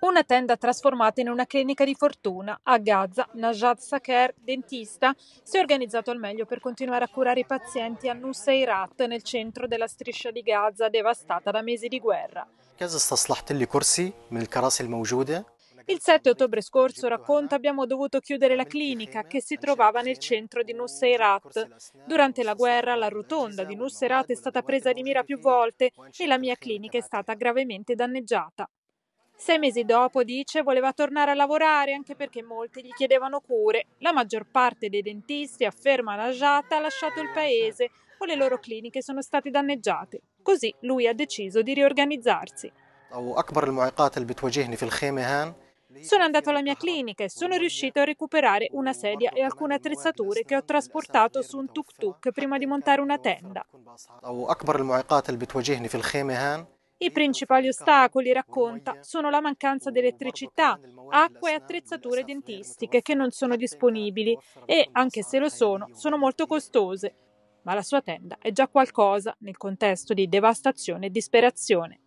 Una tenda trasformata in una clinica di fortuna. A Gaza, Najat Saker, dentista, si è organizzato al meglio per continuare a curare i pazienti a Nusseirat, nel centro della striscia di Gaza devastata da mesi di guerra. Il 7 ottobre scorso, racconta, abbiamo dovuto chiudere la clinica che si trovava nel centro di Nusseirat. Durante la guerra la rotonda di Nusseirat è stata presa di mira più volte e la mia clinica è stata gravemente danneggiata. Sei mesi dopo, dice, voleva tornare a lavorare anche perché molti gli chiedevano cure. La maggior parte dei dentisti, afferma la Jata, ha lasciato il paese o le loro cliniche sono state danneggiate. Così lui ha deciso di riorganizzarsi. Sono andato alla mia clinica e sono riuscito a recuperare una sedia e alcune attrezzature che ho trasportato su un tuk-tuk prima di montare una tenda. I principali ostacoli, racconta, sono la mancanza di elettricità, acqua e attrezzature dentistiche che non sono disponibili e, anche se lo sono, sono molto costose. Ma la sua tenda è già qualcosa nel contesto di devastazione e disperazione.